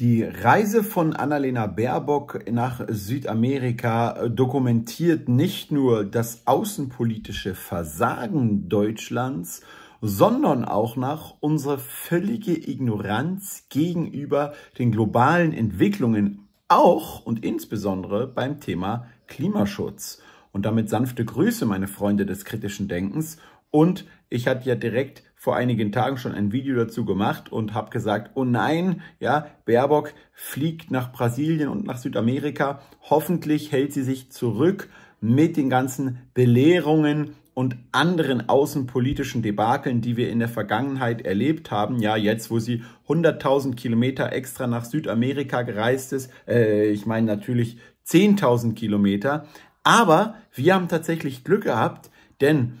Die Reise von Annalena Baerbock nach Südamerika dokumentiert nicht nur das außenpolitische Versagen Deutschlands, sondern auch nach unserer völlige Ignoranz gegenüber den globalen Entwicklungen, auch und insbesondere beim Thema Klimaschutz. Und damit sanfte Grüße, meine Freunde des kritischen Denkens und ich hatte ja direkt vor einigen Tagen schon ein Video dazu gemacht und habe gesagt, oh nein, ja, Baerbock fliegt nach Brasilien und nach Südamerika. Hoffentlich hält sie sich zurück mit den ganzen Belehrungen und anderen außenpolitischen Debakeln, die wir in der Vergangenheit erlebt haben. Ja, jetzt, wo sie 100.000 Kilometer extra nach Südamerika gereist ist, äh, ich meine natürlich 10.000 Kilometer. Aber wir haben tatsächlich Glück gehabt, denn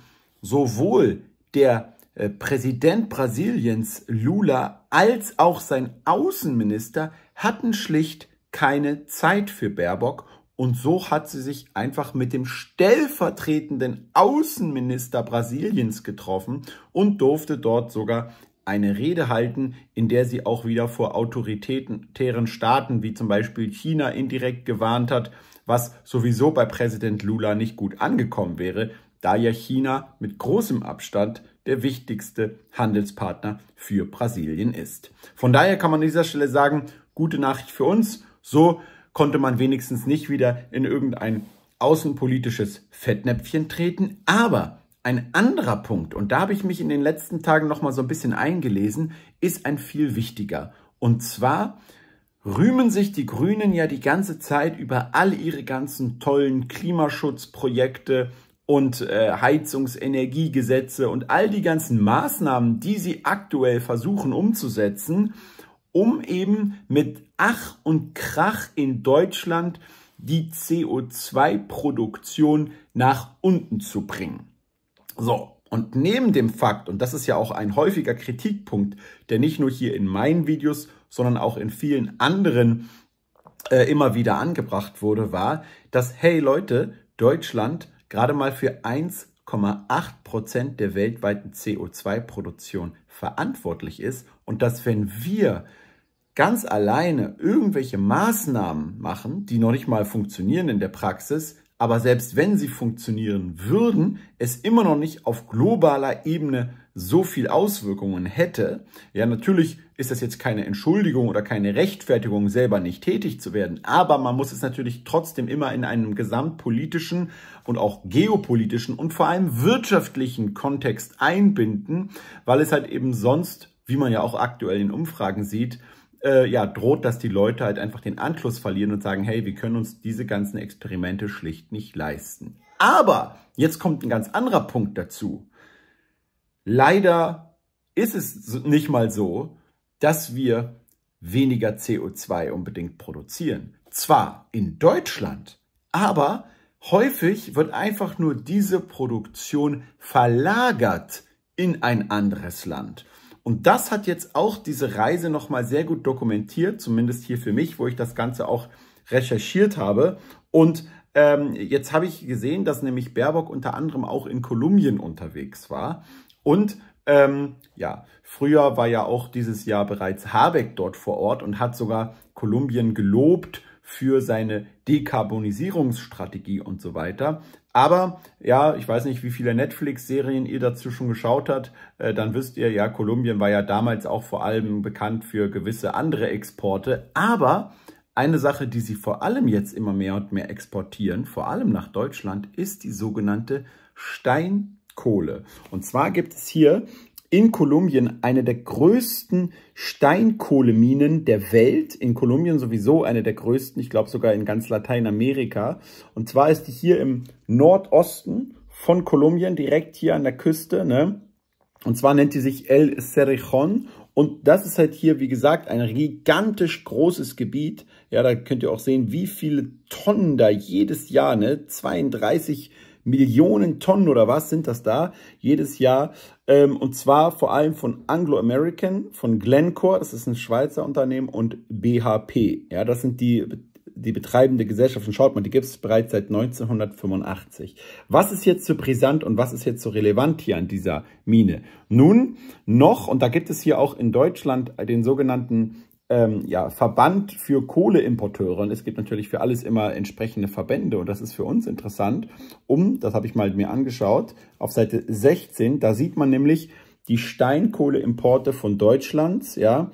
sowohl der äh, Präsident Brasiliens Lula als auch sein Außenminister hatten schlicht keine Zeit für Baerbock und so hat sie sich einfach mit dem stellvertretenden Außenminister Brasiliens getroffen und durfte dort sogar eine Rede halten, in der sie auch wieder vor autoritären Staaten wie zum Beispiel China indirekt gewarnt hat, was sowieso bei Präsident Lula nicht gut angekommen wäre, da ja China mit großem Abstand der wichtigste Handelspartner für Brasilien ist. Von daher kann man an dieser Stelle sagen, gute Nachricht für uns. So konnte man wenigstens nicht wieder in irgendein außenpolitisches Fettnäpfchen treten. Aber ein anderer Punkt, und da habe ich mich in den letzten Tagen noch mal so ein bisschen eingelesen, ist ein viel wichtiger. Und zwar rühmen sich die Grünen ja die ganze Zeit über all ihre ganzen tollen Klimaschutzprojekte und äh, Heizungsenergiegesetze und all die ganzen Maßnahmen, die sie aktuell versuchen umzusetzen, um eben mit Ach und Krach in Deutschland die CO2-Produktion nach unten zu bringen. So, und neben dem Fakt, und das ist ja auch ein häufiger Kritikpunkt, der nicht nur hier in meinen Videos, sondern auch in vielen anderen äh, immer wieder angebracht wurde, war, dass, hey Leute, Deutschland gerade mal für 1,8 Prozent der weltweiten CO2-Produktion verantwortlich ist und dass wenn wir ganz alleine irgendwelche Maßnahmen machen, die noch nicht mal funktionieren in der Praxis, aber selbst wenn sie funktionieren würden, es immer noch nicht auf globaler Ebene so viel Auswirkungen hätte. Ja, natürlich ist das jetzt keine Entschuldigung oder keine Rechtfertigung, selber nicht tätig zu werden, aber man muss es natürlich trotzdem immer in einem gesamtpolitischen und auch geopolitischen und vor allem wirtschaftlichen Kontext einbinden, weil es halt eben sonst, wie man ja auch aktuell in Umfragen sieht, äh, ja, droht, dass die Leute halt einfach den Anschluss verlieren und sagen, hey, wir können uns diese ganzen Experimente schlicht nicht leisten. Aber jetzt kommt ein ganz anderer Punkt dazu. Leider ist es nicht mal so, dass wir weniger CO2 unbedingt produzieren. Zwar in Deutschland, aber häufig wird einfach nur diese Produktion verlagert in ein anderes Land. Und das hat jetzt auch diese Reise nochmal sehr gut dokumentiert, zumindest hier für mich, wo ich das Ganze auch recherchiert habe. Und ähm, jetzt habe ich gesehen, dass nämlich Baerbock unter anderem auch in Kolumbien unterwegs war. Und ähm, ja, früher war ja auch dieses Jahr bereits Habeck dort vor Ort und hat sogar Kolumbien gelobt für seine Dekarbonisierungsstrategie und so weiter. Aber ja, ich weiß nicht, wie viele Netflix-Serien ihr dazu schon geschaut habt. Äh, dann wisst ihr, ja, Kolumbien war ja damals auch vor allem bekannt für gewisse andere Exporte. Aber eine Sache, die sie vor allem jetzt immer mehr und mehr exportieren, vor allem nach Deutschland, ist die sogenannte Steinkohle. Und zwar gibt es hier in Kolumbien eine der größten Steinkohleminen der Welt. In Kolumbien sowieso eine der größten, ich glaube sogar in ganz Lateinamerika. Und zwar ist die hier im Nordosten von Kolumbien, direkt hier an der Küste. Ne? Und zwar nennt die sich El Cerrejón. Und das ist halt hier, wie gesagt, ein gigantisch großes Gebiet. Ja, da könnt ihr auch sehen, wie viele Tonnen da jedes Jahr, ne? 32 Tonnen Millionen Tonnen oder was sind das da jedes Jahr. Ähm, und zwar vor allem von Anglo American, von Glencore, das ist ein Schweizer Unternehmen, und BHP. Ja, das sind die die betreibende Gesellschaft, und schaut mal, die gibt es bereits seit 1985. Was ist jetzt so brisant und was ist jetzt so relevant hier an dieser Mine? Nun, noch, und da gibt es hier auch in Deutschland den sogenannten ähm, ja, Verband für Kohleimporteure. Und es gibt natürlich für alles immer entsprechende Verbände. Und das ist für uns interessant, um, das habe ich mal mir angeschaut, auf Seite 16, da sieht man nämlich die Steinkohleimporte von Deutschland, ja,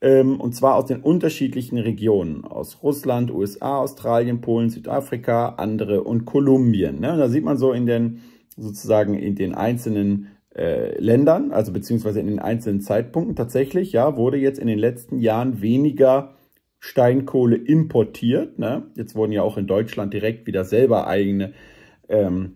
ähm, und zwar aus den unterschiedlichen Regionen, aus Russland, USA, Australien, Polen, Südafrika, andere und Kolumbien. Ne? Und da sieht man so in den, sozusagen in den einzelnen äh, Ländern, also beziehungsweise in den einzelnen Zeitpunkten tatsächlich, ja, wurde jetzt in den letzten Jahren weniger Steinkohle importiert. Ne? Jetzt wurden ja auch in Deutschland direkt wieder selber eigene ähm,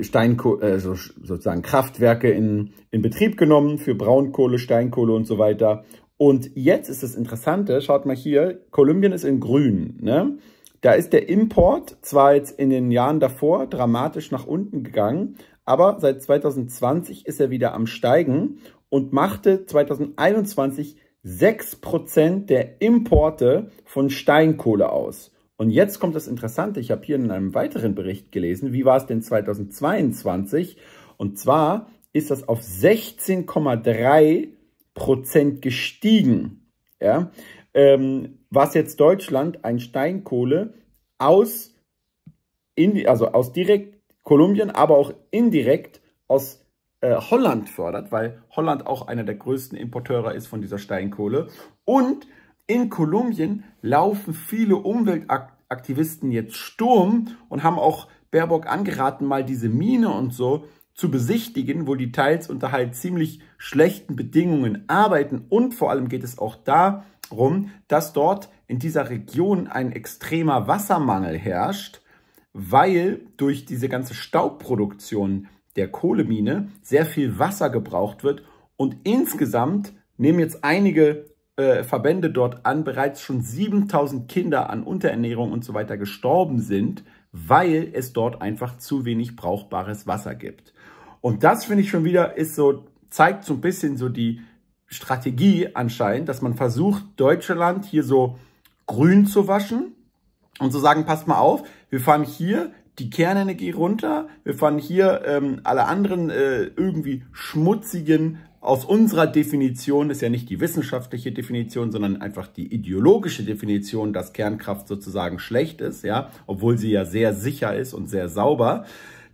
Steinkohle, äh, also sozusagen Kraftwerke in, in Betrieb genommen für Braunkohle, Steinkohle und so weiter. Und jetzt ist das Interessante, schaut mal hier, Kolumbien ist in grün. Ne? Da ist der Import zwar jetzt in den Jahren davor dramatisch nach unten gegangen, aber seit 2020 ist er wieder am Steigen und machte 2021 6% der Importe von Steinkohle aus. Und jetzt kommt das Interessante, ich habe hier in einem weiteren Bericht gelesen, wie war es denn 2022? Und zwar ist das auf 16,3% gestiegen. Ja? Ähm, was jetzt Deutschland ein Steinkohle aus, in, also aus direkt Kolumbien, aber auch indirekt aus äh, Holland fördert, weil Holland auch einer der größten Importeure ist von dieser Steinkohle. Und in Kolumbien laufen viele Umweltaktivisten jetzt Sturm und haben auch Baerbock angeraten, mal diese Mine und so zu besichtigen, wo die teils unter halt ziemlich schlechten Bedingungen arbeiten. Und vor allem geht es auch darum, dass dort in dieser Region ein extremer Wassermangel herrscht weil durch diese ganze Staubproduktion der Kohlemine sehr viel Wasser gebraucht wird und insgesamt nehmen jetzt einige äh, Verbände dort an, bereits schon 7000 Kinder an Unterernährung und so weiter gestorben sind, weil es dort einfach zu wenig brauchbares Wasser gibt. Und das finde ich schon wieder ist so, zeigt so ein bisschen so die Strategie anscheinend, dass man versucht, Deutschland hier so grün zu waschen und zu sagen, passt mal auf, wir fahren hier die Kernenergie runter, wir fahren hier ähm, alle anderen äh, irgendwie schmutzigen aus unserer Definition, ist ja nicht die wissenschaftliche Definition, sondern einfach die ideologische Definition, dass Kernkraft sozusagen schlecht ist, ja, obwohl sie ja sehr sicher ist und sehr sauber.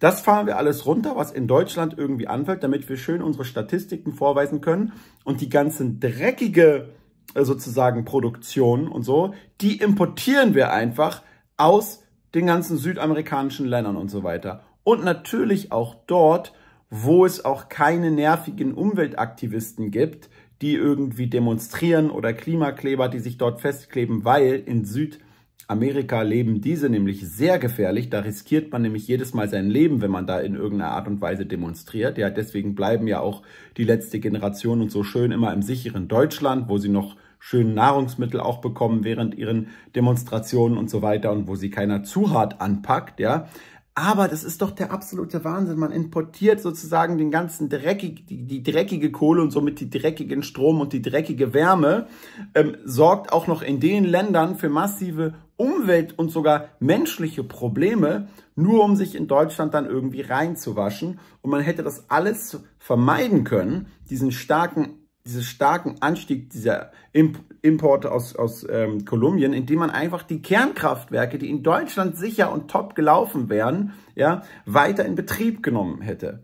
Das fahren wir alles runter, was in Deutschland irgendwie anfällt, damit wir schön unsere Statistiken vorweisen können und die ganzen dreckige äh, sozusagen Produktionen und so, die importieren wir einfach aus den ganzen südamerikanischen Ländern und so weiter. Und natürlich auch dort, wo es auch keine nervigen Umweltaktivisten gibt, die irgendwie demonstrieren oder Klimakleber, die sich dort festkleben, weil in Südamerika leben diese nämlich sehr gefährlich. Da riskiert man nämlich jedes Mal sein Leben, wenn man da in irgendeiner Art und Weise demonstriert. Ja, deswegen bleiben ja auch die letzte Generation und so schön immer im sicheren Deutschland, wo sie noch schönen Nahrungsmittel auch bekommen während ihren Demonstrationen und so weiter und wo sie keiner zu hart anpackt, ja. Aber das ist doch der absolute Wahnsinn. Man importiert sozusagen den ganzen dreckig, die, die dreckige Kohle und somit die dreckigen Strom und die dreckige Wärme, ähm, sorgt auch noch in den Ländern für massive Umwelt- und sogar menschliche Probleme, nur um sich in Deutschland dann irgendwie reinzuwaschen. Und man hätte das alles vermeiden können, diesen starken diesen starken Anstieg dieser Importe aus, aus ähm, Kolumbien, indem man einfach die Kernkraftwerke, die in Deutschland sicher und top gelaufen wären, ja, weiter in Betrieb genommen hätte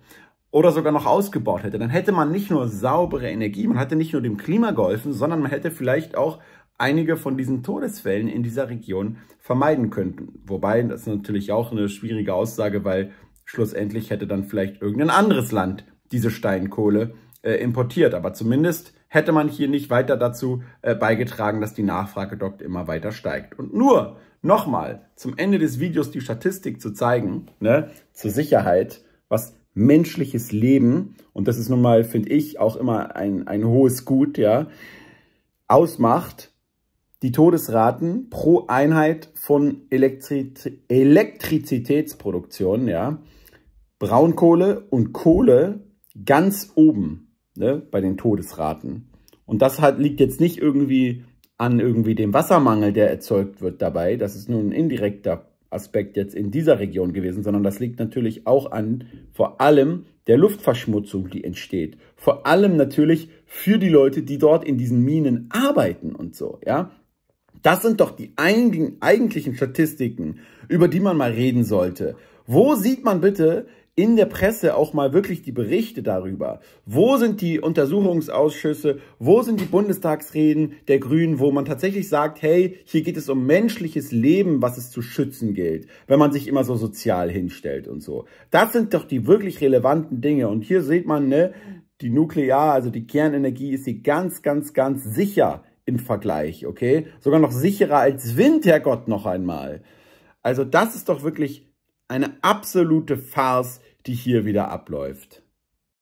oder sogar noch ausgebaut hätte. Dann hätte man nicht nur saubere Energie, man hätte nicht nur dem Klima geholfen, sondern man hätte vielleicht auch einige von diesen Todesfällen in dieser Region vermeiden könnten. Wobei, das ist natürlich auch eine schwierige Aussage, weil schlussendlich hätte dann vielleicht irgendein anderes Land diese Steinkohle äh, importiert. Aber zumindest hätte man hier nicht weiter dazu äh, beigetragen, dass die Nachfrage dort immer weiter steigt. Und nur nochmal zum Ende des Videos die Statistik zu zeigen, ne, zur Sicherheit, was menschliches Leben, und das ist nun mal, finde ich, auch immer ein, ein hohes Gut, ja, ausmacht, die Todesraten pro Einheit von Elektri Elektrizitätsproduktion, ja, Braunkohle und Kohle ganz oben ne, bei den Todesraten. Und das hat, liegt jetzt nicht irgendwie an irgendwie dem Wassermangel, der erzeugt wird dabei. Das ist nur ein indirekter Aspekt jetzt in dieser Region gewesen, sondern das liegt natürlich auch an vor allem der Luftverschmutzung, die entsteht. Vor allem natürlich für die Leute, die dort in diesen Minen arbeiten und so, ja. Das sind doch die eigentlichen Statistiken, über die man mal reden sollte. Wo sieht man bitte in der Presse auch mal wirklich die Berichte darüber. Wo sind die Untersuchungsausschüsse? Wo sind die Bundestagsreden der Grünen, wo man tatsächlich sagt, hey, hier geht es um menschliches Leben, was es zu schützen gilt, wenn man sich immer so sozial hinstellt und so. Das sind doch die wirklich relevanten Dinge. Und hier sieht man, ne, die Nuklear, also die Kernenergie ist hier ganz, ganz, ganz sicher im Vergleich, okay? Sogar noch sicherer als Wind, Herrgott, noch einmal. Also das ist doch wirklich eine absolute Farce, die hier wieder abläuft.